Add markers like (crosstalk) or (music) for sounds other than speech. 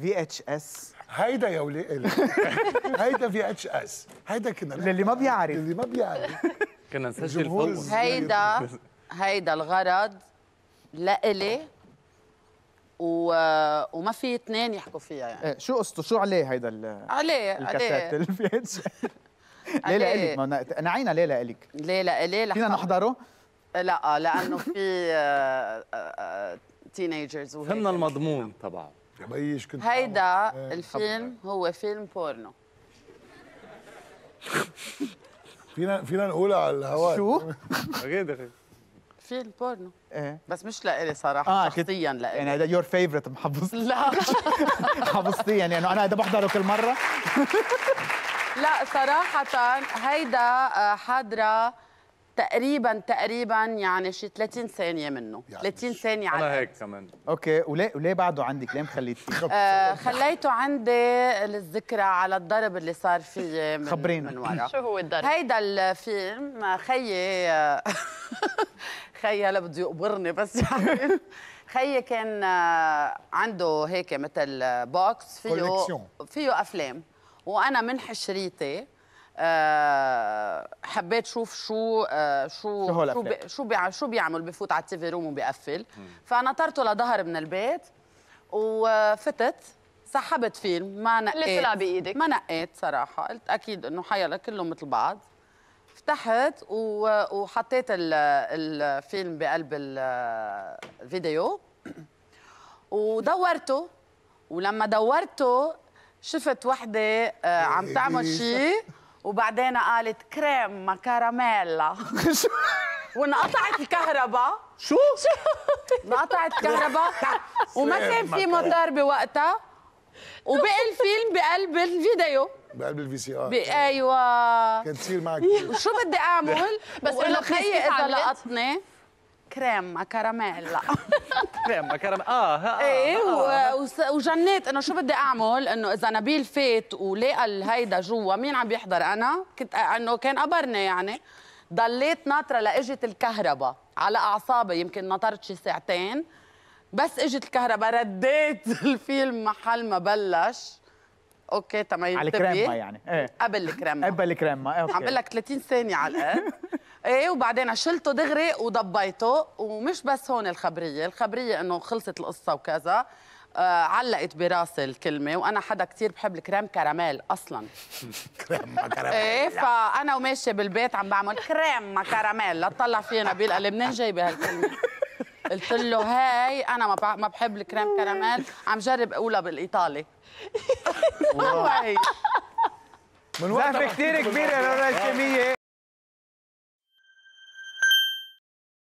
في اتش اس هيدا يا ولي (laughs) هيدا في اتش اس هيدا كنا للي ما بيعرف للي ما بيعرف كنا نسجل فوز هيدا هيدا الغرض لإلي و... وما في اثنين يحكوا فيها يعني ايه شو قصته شو عليه هيدا ال... عليه الكاسات في اتش ليلى الك نعينا ليلى الك ليلى الي فينا نحضره؟ لا لانه في تينيجرز آه، آه، آه، فهمنا المضمون تبعه بيش كنت هيدا إيه. الفيلم هو فيلم بورنو (laughs) فينا فينا نقول على الهواء شو؟ (laughs) اكيد فيلم بورنو ايه بس مش لإلي صراحة آه شخصيا لإلي يعني هذا يور فيفورت محبص لا (laughs) محبصتي يعني انا هذا بحضره كل مرة لا صراحة هيدا آه، حاضرة تقريبا تقريبا يعني شي 30 ثانيه منه يعني 30 ثانيه على انا هيك كمان اوكي وليه وليه بعده عندك ليه مخليتيه آه خليته عندي للذكرى على الضرب اللي صار فيي من خبرينا من ورا (laughs) شو هو الضرب هيدا الفيلم خيي (laughs) خيي هلا بده يقبرني بس يعني (laughs) خيي كان آه، عنده هيك مثل بوكس فيه فيه افلام وانا من حشريتي آه حبيت شوف شو آه، شو شو, شو, بي شو, بيعمل بفوت على التيفي روم وبيقفل فنطرته لظهر من البيت وفتت سحبت فيلم ما نقيت اللي طلع بايدك ما نقيت صراحه قلت اكيد انه حيلا كلهم مثل بعض فتحت وحطيت الفيلم بقلب الفيديو ودورته ولما دورته شفت وحده آه، عم تعمل شيء وبعدين قالت كريم كراميلا (laughs) وانقطعت الكهرباء شو؟ (laughs) انقطعت الكهرباء (laughs) وما كان في مطار بوقتها وبقى الفيلم بقلب الفيديو بقلب الفي سي ار آه. ايوه كان تصير معك وشو بدي اعمل بس انه خيي اذا لقطني كريم ما كراميلا كريم كرم آه،, اه اه ايه آه. آه. وجنيت انه شو بدي اعمل انه اذا نبيل فات ولقى الهيدا جوا مين عم يحضر انا كنت انه كان قبرني يعني ضليت ناطره لاجت الكهرباء على اعصابي يمكن نطرت شي ساعتين بس اجت الكهرباء رديت (laughs) الفيلم محل ما بلش اوكي تمام على الكريمه يعني ايه قبل الكريمه قبل الكريمه اوكي عم بقول لك 30 ثانيه على الاقل ايه وبعدين شلته دغري وضبيته ومش بس هون الخبريه الخبريه انه خلصت القصه وكذا آه علقت براسي الكلمة وأنا حدا كثير بحب الكريم كراميل أصلا (laughs) كريم كراميل إيه فأنا وماشية بالبيت عم بعمل كريم كراميل لا تطلع فيها نبيل قال لي منين جايبة هالكلمة قلت له هاي أنا ما ما بحب الكريم كراميل عم جرب أقولها بالإيطالي والله (laughs) من وقتها كثير كبيرة للرسمية